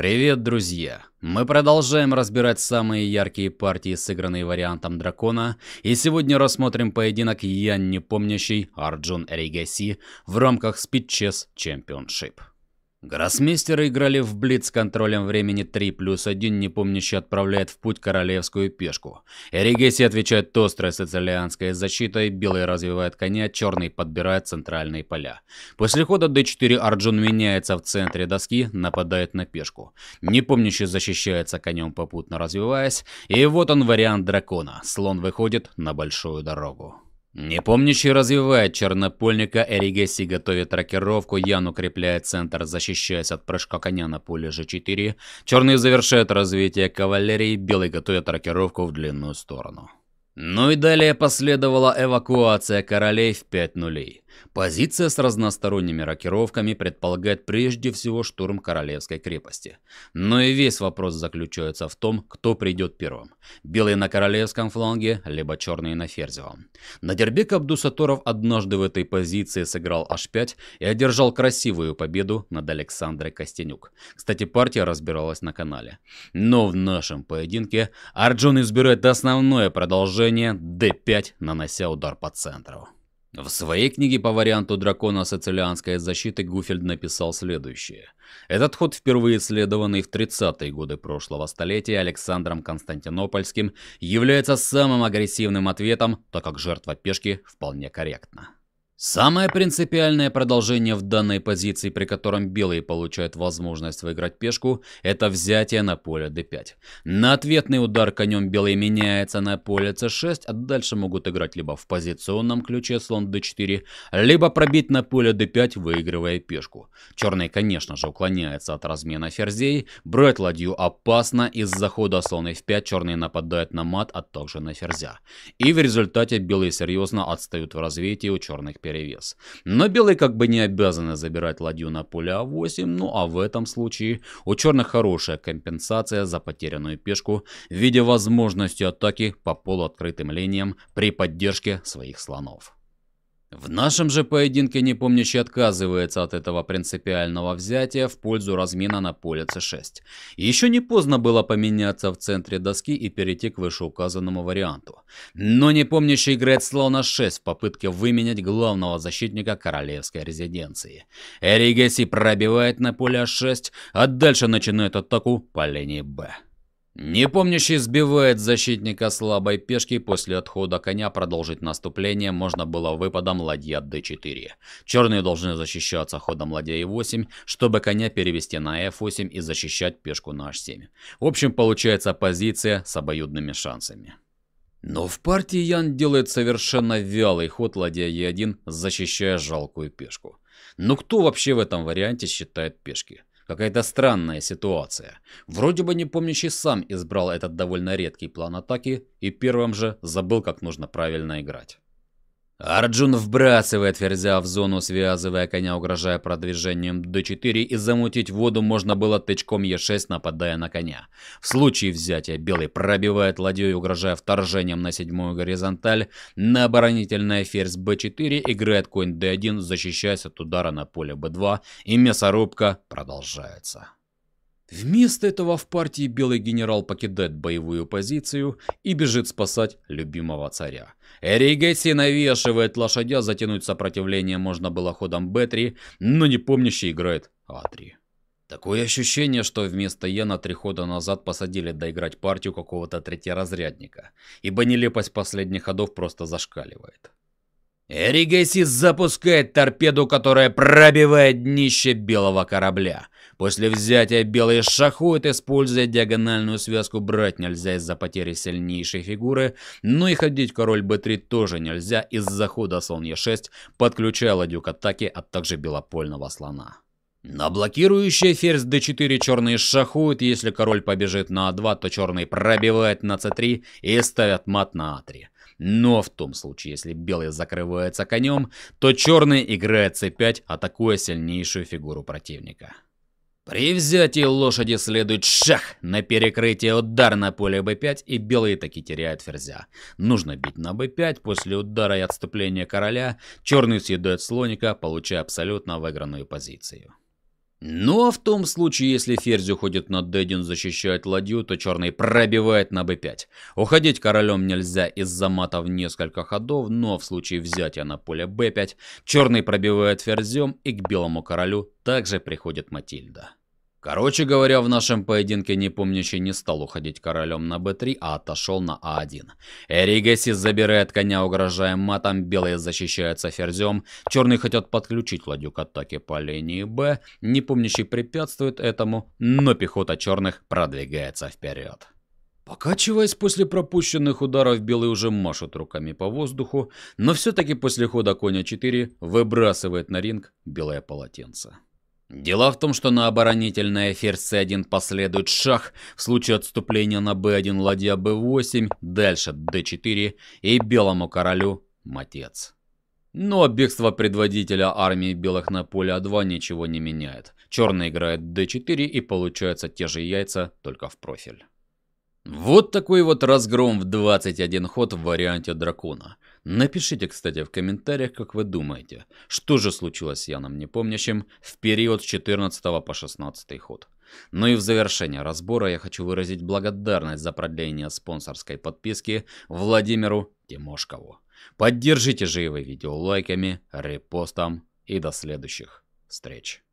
Привет, друзья! Мы продолжаем разбирать самые яркие партии, сыгранные вариантом дракона, и сегодня рассмотрим поединок Ян Непомнящий Арджун Эригаси в рамках Speed Chess Championship. Гроссмейстеры играли в блиц с контролем времени 3 плюс 1, непомнящий отправляет в путь королевскую пешку. Эригеси отвечает острой сицилианской защитой, белый развивает коня, черный подбирает центральные поля. После хода d4 Арджун меняется в центре доски, нападает на пешку. Непомнящий защищается конем попутно развиваясь, и вот он вариант дракона. Слон выходит на большую дорогу. Непомнящий развивает чернопольника, Эригеси готовит рокировку, Ян укрепляет центр, защищаясь от прыжка коня на поле G4. Черные завершают развитие кавалерии, белый готовит рокировку в длинную сторону. Ну и далее последовала эвакуация королей в 5 нулей. Позиция с разносторонними рокировками предполагает прежде всего штурм королевской крепости. Но и весь вопрос заключается в том, кто придет первым. Белые на королевском фланге, либо черные на ферзевом. На Надербек Кабдусаторов однажды в этой позиции сыграл h5 и одержал красивую победу над Александрой Костенюк. Кстати, партия разбиралась на канале. Но в нашем поединке Арджун избирает основное продолжение d5, нанося удар по центру. В своей книге по варианту дракона сицилианской защиты Гуфельд написал следующее. Этот ход, впервые исследованный в 30-е годы прошлого столетия Александром Константинопольским, является самым агрессивным ответом, так как жертва пешки вполне корректна. Самое принципиальное продолжение в данной позиции, при котором белые получают возможность выиграть пешку, это взятие на поле d5. На ответный удар конем белые меняются на поле c6, а дальше могут играть либо в позиционном ключе слон d4, либо пробить на поле d5, выигрывая пешку. Черный, конечно же, уклоняется от размена ферзей, брать ладью опасно, из-за хода слон f5 Черные нападают на мат, а также на ферзя. И в результате белые серьезно отстают в развитии у черных пешек перевес. Но белые как бы не обязаны забирать ладью на поле А8, ну а в этом случае у черных хорошая компенсация за потерянную пешку в виде возможности атаки по полуоткрытым линиям при поддержке своих слонов. В нашем же поединке непомнящий отказывается от этого принципиального взятия в пользу размена на поле c6. Еще не поздно было поменяться в центре доски и перейти к вышеуказанному варианту. Но непомнящий играет слона 6 в попытке выменять главного защитника королевской резиденции. Эригеси пробивает на поле 6, а дальше начинает атаку по линии b. Непомнящий сбивает защитника слабой пешки, после отхода коня продолжить наступление можно было выпадом ладья d4. Черные должны защищаться ходом ладья e8, чтобы коня перевести на f8 и защищать пешку на h7. В общем, получается позиция с обоюдными шансами. Но в партии Ян делает совершенно вялый ход ладья e1, защищая жалкую пешку. Но ну, кто вообще в этом варианте считает пешки? Какая-то странная ситуация. Вроде бы не помнящий сам избрал этот довольно редкий план атаки и первым же забыл, как нужно правильно играть. Арджун вбрасывает ферзя в зону, связывая коня, угрожая продвижением d4 и замутить воду можно было тычком e6, нападая на коня. В случае взятия белый пробивает ладью, угрожая вторжением на седьмую горизонталь. На оборонительная ферзь b4 играет конь d1, защищаясь от удара на поле b2 и мясорубка продолжается. Вместо этого в партии белый генерал покидает боевую позицию и бежит спасать любимого царя. Эригетси навешивает лошадя, затянуть сопротивление можно было ходом Б3, но не помнящий играет А3. Такое ощущение, что вместо Яна три хода назад посадили доиграть партию какого-то третьеразрядника, ибо нелепость последних ходов просто зашкаливает. Эригесис запускает торпеду, которая пробивает днище белого корабля. После взятия белый шахует, используя диагональную связку, брать нельзя из-за потери сильнейшей фигуры, но и ходить король b3 тоже нельзя из-за хода слон e6, подключая ладью к атаке, а также белопольного слона. На блокирующий ферзь d4 черные шахуют, если король побежит на a2, а то черный пробивает на c3 и ставят мат на a3. А но в том случае, если белый закрывается конем, то черный играет c5, атакуя сильнейшую фигуру противника. При взятии лошади следует шах на перекрытие удар на поле b5 и белые таки теряют ферзя. Нужно бить на b5 после удара и отступления короля, черный съедает слоника, получая абсолютно выигранную позицию. Ну а в том случае, если ферзь уходит на d1 защищает ладью, то черный пробивает на b5. Уходить королем нельзя из-за мата в несколько ходов, но в случае взятия на поле b5, черный пробивает ферзем и к белому королю также приходит Матильда. Короче говоря, в нашем поединке непомнящий не стал уходить королем на b3, а отошел на a1. А Эригасис забирает коня, угрожая матом, белые защищаются ферзем, черные хотят подключить ладью к атаке по линии b, непомнящий препятствует этому, но пехота черных продвигается вперед. Покачиваясь после пропущенных ударов, белые уже машут руками по воздуху, но все-таки после хода коня 4 выбрасывает на ринг белое полотенце. Дело в том, что на оборонительной ферзь c1 последует шах в случае отступления на b1 ладья b8, дальше d4 и белому королю матец. Но бегство предводителя армии белых на поле А2 ничего не меняет. Черный играет d4 и получаются те же яйца, только в профиль. Вот такой вот разгром в 21 ход в варианте дракона. Напишите, кстати, в комментариях, как вы думаете, что же случилось с Яном Непомнящим в период с 14 по 16 ход. Ну и в завершение разбора я хочу выразить благодарность за продление спонсорской подписки Владимиру Тимошкову. Поддержите же его видео лайками, репостом и до следующих встреч.